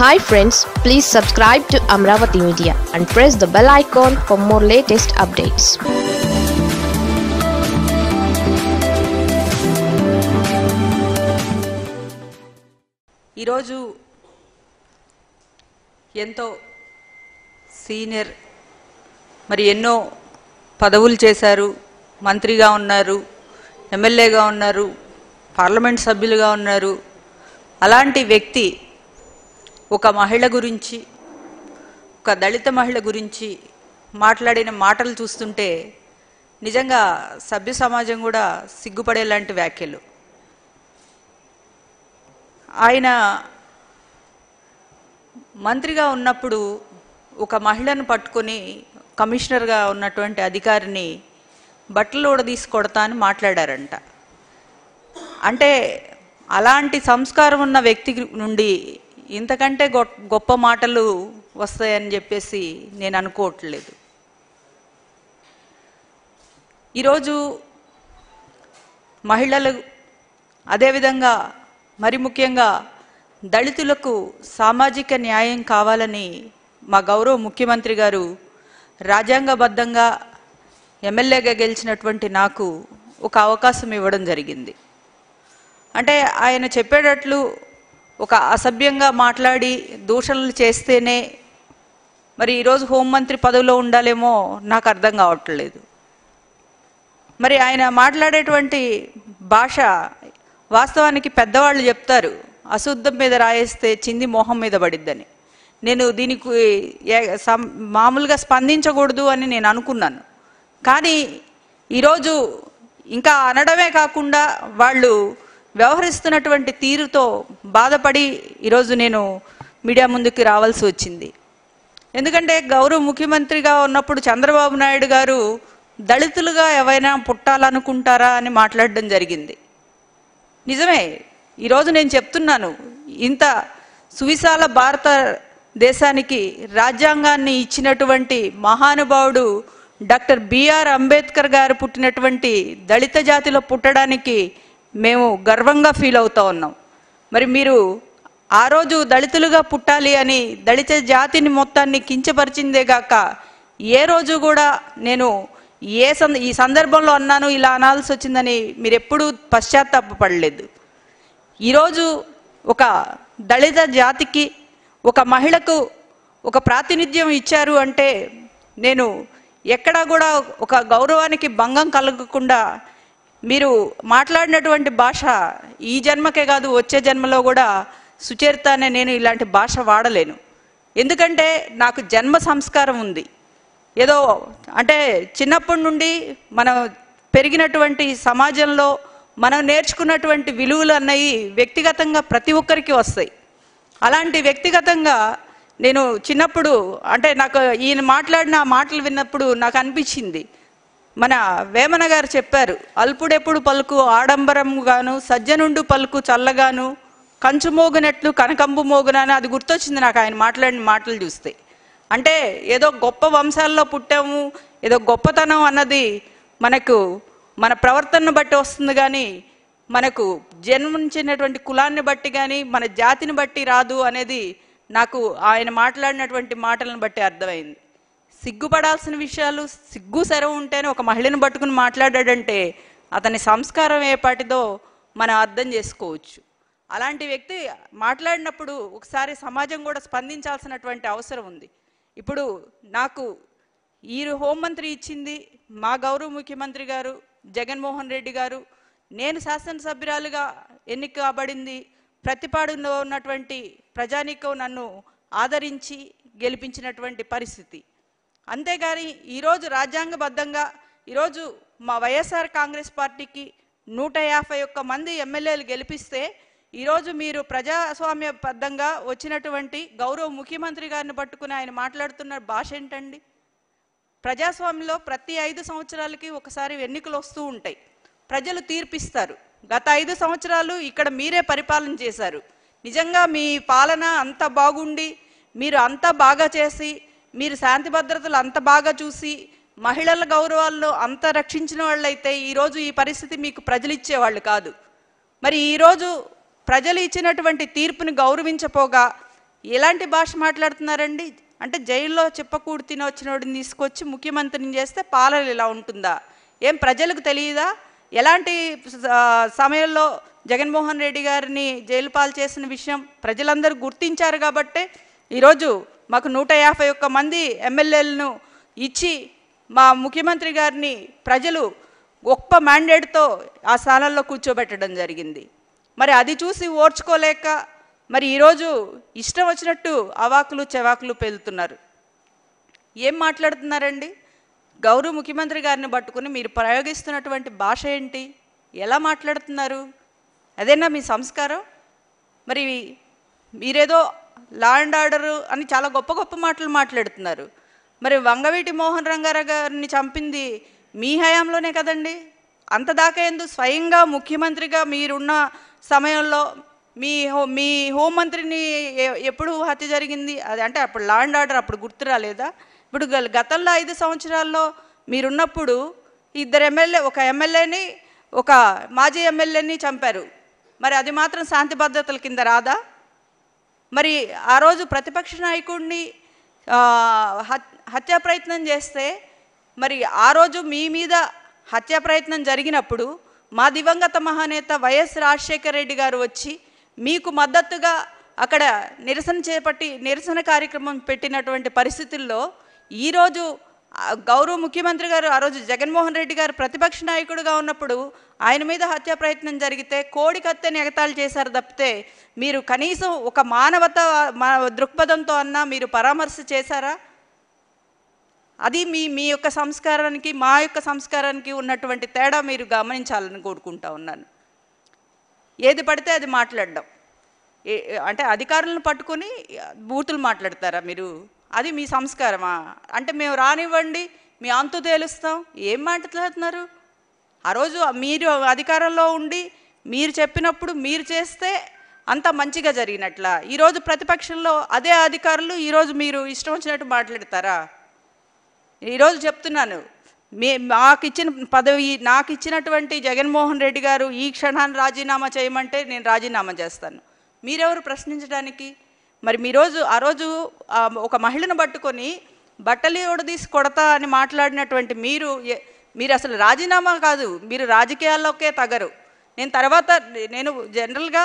hi friends please subscribe to Amaravati media and press the bell icon for more latest updates ఈరోజు ఎంతో senior మరి ఎన్నో పదవులు చేశారు మంత్రిగా ఉన్నారు ఎమ్మెల్యేగా ఉన్నారు పార్లమెంట్ సభ్యులుగా ఉన్నారు అలాంటి వ్యక్తి ఒక మహిళ గురించి ఒక దళిత మహిళ గురించి మాట్లాడిన మాటలు చూస్తుంటే నిజంగా సభ్య సమాజం కూడా సిగ్గుపడేలాంటి వ్యాఖ్యలు ఆయన మంత్రిగా ఉన్నప్పుడు ఒక మహిళను పట్టుకొని కమిషనర్గా ఉన్నటువంటి అధికారిని బట్టలు ఊడదీసి కొడతా అని మాట్లాడారంట అంటే అలాంటి సంస్కారం ఉన్న వ్యక్తి నుండి ఇంతకంటే గొప్ప మాటలు వస్తాయని చెప్పేసి నేను అనుకోవట్లేదు ఈరోజు మహిళలు అదేవిధంగా మరి ముఖ్యంగా దళితులకు సామాజిక న్యాయం కావాలని మా గౌరవ ముఖ్యమంత్రి గారు రాజ్యాంగబద్ధంగా ఎమ్మెల్యేగా గెలిచినటువంటి నాకు ఒక అవకాశం ఇవ్వడం జరిగింది అంటే ఆయన చెప్పేటట్లు ఒక అసభ్యంగా మాట్లాడి దూషణలు చేస్తేనే మరి ఈరోజు హోంమంత్రి పదవిలో ఉండాలేమో నాకు అర్థం కావట్లేదు మరి ఆయన మాట్లాడేటువంటి భాష వాస్తవానికి పెద్దవాళ్ళు చెప్తారు అశుద్ధం మీద రాయేస్తే చింది మోహం మీద పడిద్దని నేను దీనికి మామూలుగా స్పందించకూడదు అని నేను అనుకున్నాను కానీ ఈరోజు ఇంకా అనడమే కాకుండా వాళ్ళు వ్యవహరిస్తున్నటువంటి తీరుతో బాధపడి ఈరోజు నేను మీడియా ముందుకు రావాల్సి వచ్చింది ఎందుకంటే గౌరవ ముఖ్యమంత్రిగా ఉన్నప్పుడు చంద్రబాబు నాయుడు గారు దళితులుగా ఎవరైనా పుట్టాలనుకుంటారా అని మాట్లాడడం జరిగింది నిజమే ఈరోజు నేను చెప్తున్నాను ఇంత సువిశాల భారత దేశానికి రాజ్యాంగాన్ని ఇచ్చినటువంటి మహానుభావుడు డాక్టర్ బిఆర్ అంబేద్కర్ గారు పుట్టినటువంటి దళిత జాతిలో పుట్టడానికి మేము గర్వంగా ఫీల్ అవుతూ ఉన్నాం మరి మీరు ఆ రోజు దళితులుగా పుట్టాలి అని దళిత జాతిని మొత్తాన్ని కించపరిచిందే గాక ఏ రోజు కూడా నేను ఏ సంద ఈ సందర్భంలో అన్నాను ఇలా అనాల్సి వచ్చిందని మీరు ఎప్పుడూ పశ్చాత్తాపడలేదు ఈరోజు ఒక దళిత జాతికి ఒక మహిళకు ఒక ప్రాతినిధ్యం ఇచ్చారు అంటే నేను ఎక్కడా కూడా ఒక గౌరవానికి భంగం కలగకుండా మీరు మాట్లాడినటువంటి భాష ఈ జన్మకే కాదు వచ్చే జన్మలో కూడా సుచరిత అనే నేను ఇలాంటి భాష వాడలేను ఎందుకంటే నాకు జన్మ సంస్కారం ఉంది ఏదో అంటే చిన్నప్పటి నుండి మనం పెరిగినటువంటి సమాజంలో మనం నేర్చుకున్నటువంటి విలువలు అన్నవి వ్యక్తిగతంగా ప్రతి ఒక్కరికి వస్తాయి అలాంటి వ్యక్తిగతంగా నేను చిన్నప్పుడు అంటే నాకు ఈయన మాట్లాడిన మాటలు విన్నప్పుడు నాకు అనిపించింది మన వేమన గారు చెప్పారు అల్పుడెప్పుడు పలుకు ఆడంబరంగాను సజ్జనుండు పలుకు చల్లగాను కంచు మోగినట్లు కనకంబు మోగునాను అది గుర్తొచ్చింది నాకు ఆయన మాట్లాడిన మాటలు చూస్తే అంటే ఏదో గొప్ప వంశాల్లో పుట్టాము ఏదో గొప్పతనం అన్నది మనకు మన ప్రవర్తనను బట్టి వస్తుంది కానీ మనకు జన్మించినటువంటి కులాన్ని బట్టి కానీ మన జాతిని బట్టి రాదు అనేది నాకు ఆయన మాట్లాడినటువంటి మాటలను బట్టి అర్థమైంది సిగ్గుపడాల్సిన విషయాలు సిగ్గు సెరవు ఉంటేనే ఒక మహిళను పట్టుకుని మాట్లాడాడంటే అతని సంస్కారం ఏపాటిదో మనం అర్థం చేసుకోవచ్చు అలాంటి వ్యక్తి మాట్లాడినప్పుడు ఒకసారి సమాజం కూడా స్పందించాల్సినటువంటి అవసరం ఉంది ఇప్పుడు నాకు ఈ హోంమంత్రి ఇచ్చింది మా గౌరవ ముఖ్యమంత్రి గారు జగన్మోహన్ రెడ్డి గారు నేను శాసనసభ్యురాలుగా ఎన్నిక కాబడింది ప్రతిపాడులో ఉన్నటువంటి ప్రజానీకం నన్ను ఆదరించి గెలిపించినటువంటి పరిస్థితి అంతేగాని ఈరోజు రాజ్యాంగబద్ధంగా ఈరోజు మా వైఎస్ఆర్ కాంగ్రెస్ పార్టీకి నూట యాభై ఒక్క మంది ఎమ్మెల్యేలు గెలిపిస్తే ఈరోజు మీరు ప్రజాస్వామ్య బద్ధంగా వచ్చినటువంటి గౌరవ ముఖ్యమంత్రి గారిని పట్టుకుని ఆయన మాట్లాడుతున్న భాష ఏంటండి ప్రజాస్వామ్యంలో ప్రతి ఐదు సంవత్సరాలకి ఒకసారి ఎన్నికలు వస్తూ ఉంటాయి ప్రజలు తీర్పిస్తారు గత ఐదు సంవత్సరాలు ఇక్కడ మీరే పరిపాలన చేశారు నిజంగా మీ పాలన అంత బాగుండి మీరు అంతా బాగా చేసి మీరు శాంతి భద్రతలు అంత బాగా చూసి మహిళల గౌరవాల్లో అంత రక్షించిన వాళ్ళైతే ఈరోజు ఈ పరిస్థితి మీకు ప్రజలు ఇచ్చేవాళ్ళు కాదు మరి ఈరోజు ప్రజలు ఇచ్చినటువంటి తీర్పును గౌరవించపోగా ఎలాంటి భాష మాట్లాడుతున్నారండి అంటే జైల్లో చెప్పకూడు వాడిని తీసుకొచ్చి ముఖ్యమంత్రిని చేస్తే పాలన ఇలా ఉంటుందా ఏం ప్రజలకు తెలియదా ఎలాంటి సమయంలో జగన్మోహన్ రెడ్డి గారిని జైలు పాలు చేసిన విషయం ప్రజలందరూ గుర్తించారు కాబట్టే ఈరోజు మాకు నూట యాభై ఒక్క మంది ఎమ్మెల్యేలను ఇచ్చి మా ముఖ్యమంత్రి గారిని ప్రజలు గొప్ప మ్యాండేట్తో ఆ స్థానంలో కూర్చోబెట్టడం జరిగింది మరి అది చూసి ఓర్చుకోలేక మరి ఈరోజు ఇష్టం వచ్చినట్టు అవాకులు చెవాకులు పేలుతున్నారు ఏం మాట్లాడుతున్నారండి గౌరవ ముఖ్యమంత్రి గారిని పట్టుకుని మీరు ప్రయోగిస్తున్నటువంటి భాష ఏంటి ఎలా మాట్లాడుతున్నారు అదేనా మీ సంస్కారం మరి మీరేదో లా అండ్ ఆర్డర్ అని చాలా గొప్ప గొప్ప మాటలు మాట్లాడుతున్నారు మరి వంగవీటి మోహన్ రంగారావు గారిని చంపింది మీ హయాంలోనే కదండి అంతదాకా ఎందు స్వయంగా ముఖ్యమంత్రిగా మీరున్న సమయంలో మీ హో మీ హోంమంత్రిని ఎప్పుడు హత్య జరిగింది అది అంటే అప్పుడు లా అండ్ ఆర్డర్ అప్పుడు గుర్తు రాలేదా ఇప్పుడు గతంలో ఐదు సంవత్సరాల్లో మీరున్నప్పుడు ఇద్దరు ఎమ్మెల్యే ఒక ఎమ్మెల్యేని ఒక మాజీ ఎమ్మెల్యేని చంపారు మరి అది మాత్రం శాంతి భద్రతల కింద రాదా మరి ఆ రోజు ప్రతిపక్ష నాయకుడిని హత్యా ప్రయత్నం చేస్తే మరి ఆ రోజు మీ మీద హత్యా ప్రయత్నం జరిగినప్పుడు మా దివంగత మహానేత వైఎస్ రాజశేఖర రెడ్డి గారు వచ్చి మీకు మద్దతుగా అక్కడ నిరసన చేపట్టి నిరసన కార్యక్రమం పెట్టినటువంటి పరిస్థితుల్లో ఈరోజు గౌరవ ముఖ్యమంత్రి గారు ఆ రోజు జగన్మోహన్ రెడ్డి గారు ప్రతిపక్ష నాయకుడిగా ఉన్నప్పుడు ఆయన మీద హత్యా ప్రయత్నం జరిగితే కోడి కత్తెని ఎగతాళి చేశారు తప్పితే మీరు కనీసం ఒక మానవత దృక్పథంతో అన్నా మీరు పరామర్శ చేశారా అది మీ మీ యొక్క సంస్కారానికి మా యొక్క సంస్కారానికి ఉన్నటువంటి తేడా మీరు గమనించాలని కోరుకుంటా ఉన్నాను ఏది పడితే అది మాట్లాడడం అంటే అధికారులను పట్టుకొని బూతులు మాట్లాడతారా మీరు అది మీ సంస్కారమా అంటే మేము రానివ్వండి మీ అంతు తేలుస్తాం ఏం మాట్లాడుతున్నారు ఆ రోజు మీరు అధికారంలో ఉండి మీరు చెప్పినప్పుడు మీరు చేస్తే అంత మంచిగా జరిగినట్ల ఈరోజు ప్రతిపక్షంలో అదే అధికారులు ఈరోజు మీరు ఇష్టం వచ్చినట్టు మాట్లాడతారా ఈరోజు చెప్తున్నాను మే నాకు ఇచ్చిన పదవి నాకు ఇచ్చినటువంటి జగన్మోహన్ రెడ్డి గారు ఈ క్షణాన్ని రాజీనామా చేయమంటే నేను రాజీనామా చేస్తాను మీరెవరు ప్రశ్నించడానికి మరి రోజు ఆ రోజు ఒక మహిళను పట్టుకొని బట్టలు ఓడదీసి కొడతా అని మాట్లాడినటువంటి మీరు మీరు అసలు రాజీనామా కాదు మీరు రాజకీయాల్లోకే తగరు నేను తర్వాత నేను జనరల్గా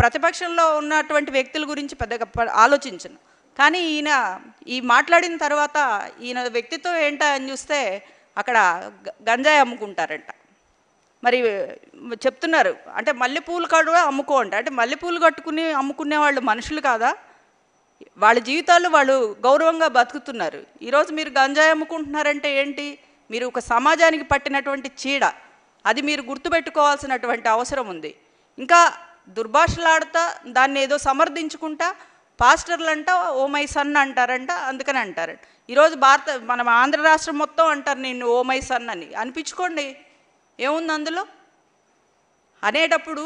ప్రతిపక్షంలో ఉన్నటువంటి వ్యక్తుల గురించి పెద్దగా ఆలోచించను కానీ ఈయన ఈ మాట్లాడిన తర్వాత ఈయన వ్యక్తిత్వం ఏంటా అని చూస్తే అక్కడ గంజాయి అమ్ముకుంటారంట మరి చెప్తున్నారు అంటే మల్లెపూలు కూడా అమ్ముకో అంటే మల్లెపూలు కట్టుకుని అమ్ముకునే వాళ్ళు మనుషులు కాదా వాళ్ళ జీవితాలు వాళ్ళు గౌరవంగా బతుకుతున్నారు ఈరోజు మీరు గంజాయి అమ్ముకుంటున్నారంటే ఏంటి మీరు ఒక సమాజానికి పట్టినటువంటి చీడ అది మీరు గుర్తుపెట్టుకోవాల్సినటువంటి అవసరం ఉంది ఇంకా దుర్భాషలాడుతా దాన్ని ఏదో సమర్థించుకుంటా పాస్టర్లు అంట ఓ మై సన్ అంటారంట అందుకని అంటారంట ఈరోజు భారత మన ఆంధ్ర రాష్ట్రం మొత్తం అంటారు నేను ఓ మై సన్ అని అనిపించుకోండి ఏముంది అందులో అనేటప్పుడు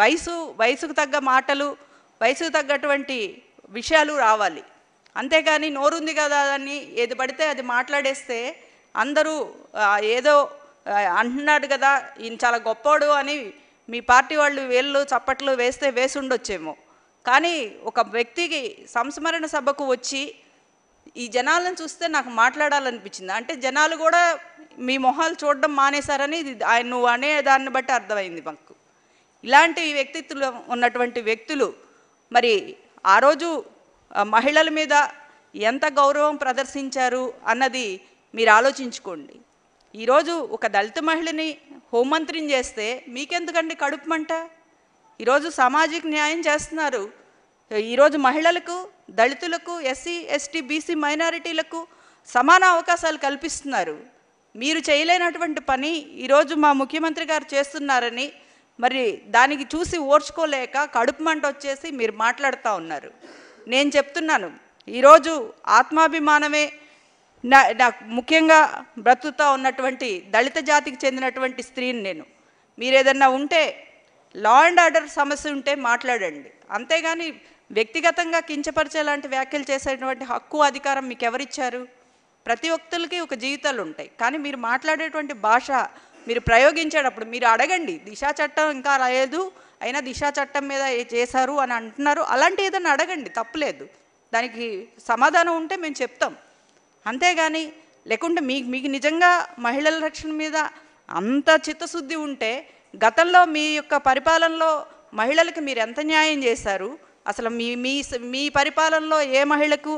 వయసు వయసుకు తగ్గ మాటలు వయసుకు తగ్గటువంటి విషయాలు రావాలి అంతేకాని నోరుంది కదా అని ఏది పడితే అది మాట్లాడేస్తే అందరూ ఏదో అంటున్నాడు కదా ఈయన చాలా గొప్పోడు అని మీ పార్టీ వాళ్ళు వేళ్ళు చప్పట్లు వేస్తే వేసి ఉండొచ్చేమో కానీ ఒక వ్యక్తికి సంస్మరణ సభకు వచ్చి ఈ జనాలను చూస్తే నాకు మాట్లాడాలనిపించింది అంటే జనాలు కూడా మీ మొహాలు చూడడం మానేశారని ఇది ఆయన నువ్వు అనే దాన్ని బట్టి అర్థమైంది మాకు ఇలాంటి వ్యక్తిత్వం ఉన్నటువంటి వ్యక్తులు మరి ఆ రోజు మహిళల మీద ఎంత గౌరవం ప్రదర్శించారు అన్నది మీరు ఆలోచించుకోండి ఈరోజు ఒక దళిత మహిళని హోంమంత్రిని చేస్తే మీకెందుకండి కడుపు మంట ఈరోజు సామాజిక న్యాయం చేస్తున్నారు ఈరోజు మహిళలకు దళితులకు ఎస్సీ ఎస్టీ బీసీ మైనారిటీలకు సమాన అవకాశాలు కల్పిస్తున్నారు మీరు చేయలేనటువంటి పని ఈరోజు మా ముఖ్యమంత్రి గారు చేస్తున్నారని మరి దానికి చూసి ఓర్చుకోలేక కడుపు మంట వచ్చేసి మీరు మాట్లాడుతూ ఉన్నారు నేను చెప్తున్నాను ఈరోజు ఆత్మాభిమానమే నా నాకు ముఖ్యంగా బ్రతుకుతూ ఉన్నటువంటి దళిత జాతికి చెందినటువంటి స్త్రీని నేను మీరు ఏదన్నా ఉంటే లా అండ్ ఆర్డర్ సమస్య ఉంటే మాట్లాడండి అంతేగాని వ్యక్తిగతంగా కించపరిచే లాంటి వ్యాఖ్యలు చేసేటువంటి హక్కు అధికారం మీకు ఎవరిచ్చారు ప్రతి ఒక్కరికి ఒక జీవితాలు ఉంటాయి కానీ మీరు మాట్లాడేటువంటి భాష మీరు ప్రయోగించేటప్పుడు మీరు అడగండి దిశా చట్టం ఇంకా రాయదు అయినా దిశా చట్టం మీద చేశారు అని అంటున్నారు అలాంటి ఏదైనా అడగండి తప్పులేదు దానికి సమాధానం ఉంటే మేము చెప్తాం అంతేగాని లేకుంటే మీకు మీకు నిజంగా మహిళల రక్షణ మీద అంత చిత్తశుద్ధి ఉంటే గతంలో మీ యొక్క పరిపాలనలో మహిళలకు మీరు ఎంత న్యాయం చేశారు అసలు మీ మీ మీ పరిపాలనలో ఏ మహిళకు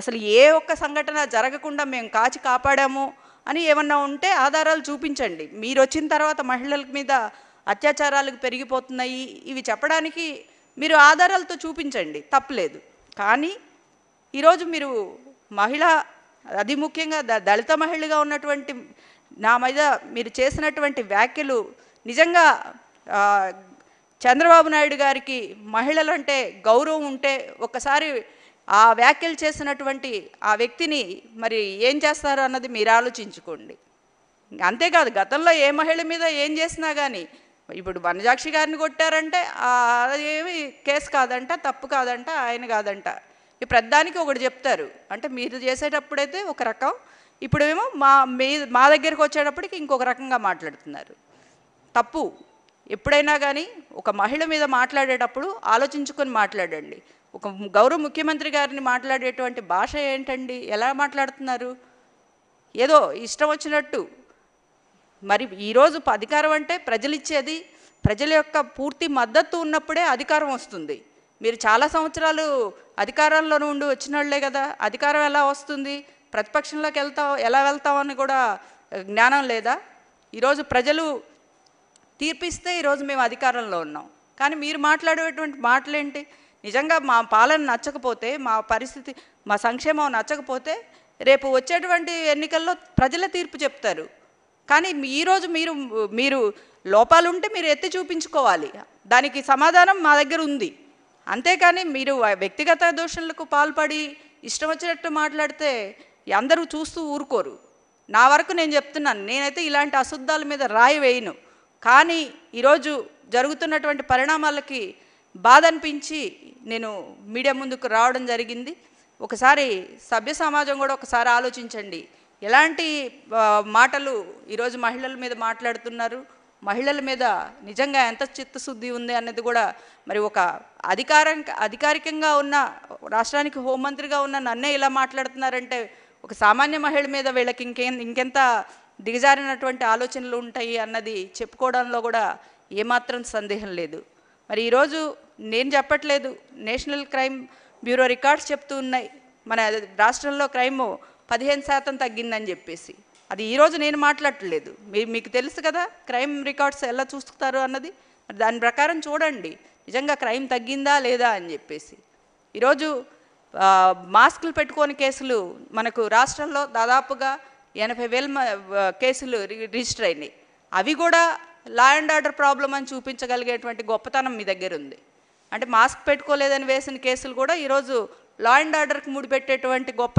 అసలు ఏ ఒక్క సంఘటన జరగకుండా మేము కాచి కాపాడాము అని ఏమన్నా ఉంటే ఆధారాలు చూపించండి మీరు వచ్చిన తర్వాత మహిళల మీద అత్యాచారాలకు పెరిగిపోతున్నాయి ఇవి చెప్పడానికి మీరు ఆధారాలతో చూపించండి తప్పలేదు కానీ ఈరోజు మీరు మహిళ అది ముఖ్యంగా దళిత మహిళగా ఉన్నటువంటి నా మీద మీరు చేసినటువంటి వ్యాఖ్యలు నిజంగా చంద్రబాబు నాయుడు గారికి మహిళలు అంటే గౌరవం ఉంటే ఒకసారి ఆ వ్యాఖ్యలు చేసినటువంటి ఆ వ్యక్తిని మరి ఏం చేస్తారు అన్నది మీరు ఆలోచించుకోండి అంతేకాదు గతంలో ఏ మహిళ మీద ఏం చేసినా కానీ ఇప్పుడు వనజాక్షి గారిని కొట్టారంటే ఏమి కేసు కాదంట తప్పు కాదంట ఆయన కాదంట ఈ ప్రధానికి ఒకటి చెప్తారు అంటే మీరు చేసేటప్పుడైతే ఒక రకం ఇప్పుడేమో మా మీ మా దగ్గరికి వచ్చేటప్పటికి ఇంకొక రకంగా మాట్లాడుతున్నారు తప్పు ఎప్పుడైనా కానీ ఒక మహిళ మీద మాట్లాడేటప్పుడు ఆలోచించుకొని మాట్లాడండి ఒక గౌరవ ముఖ్యమంత్రి గారిని మాట్లాడేటువంటి భాష ఏంటండి ఎలా మాట్లాడుతున్నారు ఏదో ఇష్టం వచ్చినట్టు మరి ఈరోజు అధికారం అంటే ప్రజలు ఇచ్చేది ప్రజల యొక్క పూర్తి మద్దతు ఉన్నప్పుడే అధికారం వస్తుంది మీరు చాలా సంవత్సరాలు అధికారంలో ఉండి వాళ్ళే కదా అధికారం ఎలా వస్తుంది ప్రతిపక్షంలోకి వెళ్తావు ఎలా వెళ్తామని కూడా జ్ఞానం లేదా ఈరోజు ప్రజలు తీర్పిస్తే ఈరోజు మేము అధికారంలో ఉన్నాం కానీ మీరు మాట్లాడేటువంటి మాటలేంటి నిజంగా మా పాలన నచ్చకపోతే మా పరిస్థితి మా సంక్షేమం నచ్చకపోతే రేపు వచ్చేటువంటి ఎన్నికల్లో ప్రజల తీర్పు చెప్తారు కానీ ఈరోజు మీరు మీరు లోపాలు ఉంటే మీరు ఎత్తి చూపించుకోవాలి దానికి సమాధానం మా దగ్గర ఉంది అంతేకాని మీరు వ్యక్తిగత దోషణలకు పాల్పడి ఇష్టం వచ్చినట్టు మాట్లాడితే అందరూ చూస్తూ ఊరుకోరు నా వరకు నేను చెప్తున్నాను నేనైతే ఇలాంటి అశుద్ధాల మీద రాయి వేయను కానీ ఈరోజు జరుగుతున్నటువంటి పరిణామాలకి బాధ అనిపించి నేను మీడియా ముందుకు రావడం జరిగింది ఒకసారి సభ్య సమాజం కూడా ఒకసారి ఆలోచించండి ఎలాంటి మాటలు ఈరోజు మహిళల మీద మాట్లాడుతున్నారు మహిళల మీద నిజంగా ఎంత చిత్తశుద్ధి ఉంది అన్నది కూడా మరి ఒక అధికారం అధికారికంగా ఉన్న రాష్ట్రానికి హోంమంత్రిగా ఉన్న నన్నే ఇలా మాట్లాడుతున్నారంటే ఒక సామాన్య మహిళ మీద వీళ్ళకి ఇంకేం ఇంకెంత దిగజారినటువంటి ఆలోచనలు ఉంటాయి అన్నది చెప్పుకోవడంలో కూడా ఏమాత్రం సందేహం లేదు మరి ఈరోజు నేను చెప్పట్లేదు నేషనల్ క్రైమ్ బ్యూరో రికార్డ్స్ చెప్తూ ఉన్నాయి మన రాష్ట్రంలో క్రైమ్ పదిహేను శాతం తగ్గిందని చెప్పేసి అది ఈరోజు నేను మాట్లాడలేదు మీ మీకు తెలుసు కదా క్రైమ్ రికార్డ్స్ ఎలా చూస్తారు అన్నది దాని ప్రకారం చూడండి నిజంగా క్రైమ్ తగ్గిందా లేదా అని చెప్పేసి ఈరోజు మాస్కులు పెట్టుకొని కేసులు మనకు రాష్ట్రంలో దాదాపుగా ఎనభై వేల కేసులు రిజిస్టర్ అయినాయి అవి కూడా లా అండ్ ఆర్డర్ ప్రాబ్లం అని చూపించగలిగేటువంటి గొప్పతనం మీ దగ్గర ఉంది అంటే మాస్క్ పెట్టుకోలేదని వేసిన కేసులు కూడా ఈరోజు లా అండ్ ఆర్డర్కి ముడిపెట్టేటువంటి గొప్ప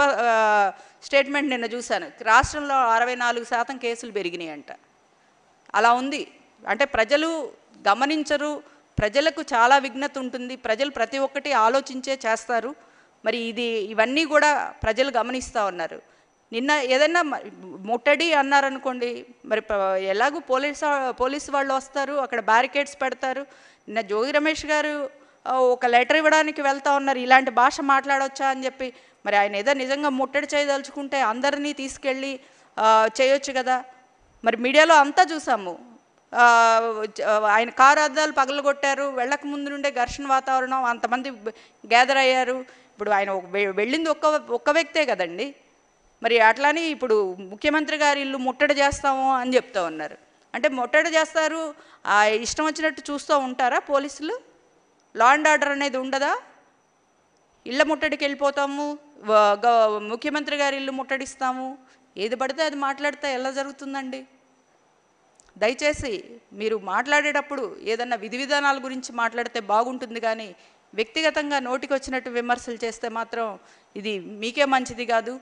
స్టేట్మెంట్ నిన్న చూశాను రాష్ట్రంలో అరవై నాలుగు శాతం కేసులు పెరిగినాయి అంట అలా ఉంది అంటే ప్రజలు గమనించరు ప్రజలకు చాలా విఘ్నత ఉంటుంది ప్రజలు ప్రతి ఒక్కటి ఆలోచించే చేస్తారు మరి ఇది ఇవన్నీ కూడా ప్రజలు గమనిస్తూ ఉన్నారు నిన్న ఏదైనా ముట్టడి అన్నారనుకోండి మరి ఎలాగూ పోలీస్ పోలీసు వాళ్ళు వస్తారు అక్కడ బ్యారికేడ్స్ పెడతారు నిన్న జోగి రమేష్ గారు ఒక లెటర్ ఇవ్వడానికి వెళ్తా ఉన్నారు ఇలాంటి భాష మాట్లాడవచ్చా అని చెప్పి మరి ఆయన ఏదో నిజంగా ముట్టడి చేయదలుచుకుంటే అందరినీ తీసుకెళ్ళి చేయొచ్చు కదా మరి మీడియాలో అంతా చూసాము ఆయన కారు అద్దాలు పగలగొట్టారు వెళ్ళక ముందు నుండే ఘర్షణ వాతావరణం అంతమంది గ్యాదర్ అయ్యారు ఇప్పుడు ఆయన వెళ్ళింది ఒక్క ఒక్క వ్యక్తే కదండి మరి అట్లానే ఇప్పుడు ముఖ్యమంత్రి గారి ఇల్లు ముట్టడి చేస్తాము అని చెప్తా ఉన్నారు అంటే ముట్టడి చేస్తారు ఆ ఇష్టం వచ్చినట్టు చూస్తూ ఉంటారా పోలీసులు లా అండ్ ఆర్డర్ అనేది ఉండదా ఇళ్ళ ముట్టడికి వెళ్ళిపోతాము ముఖ్యమంత్రి గారి ఇల్లు ముట్టడిస్తాము ఏది పడితే అది మాట్లాడితే ఎలా జరుగుతుందండి దయచేసి మీరు మాట్లాడేటప్పుడు ఏదన్నా విధి విధానాల గురించి మాట్లాడితే బాగుంటుంది కానీ వ్యక్తిగతంగా నోటికి వచ్చినట్టు విమర్శలు చేస్తే మాత్రం ఇది మీకే మంచిది కాదు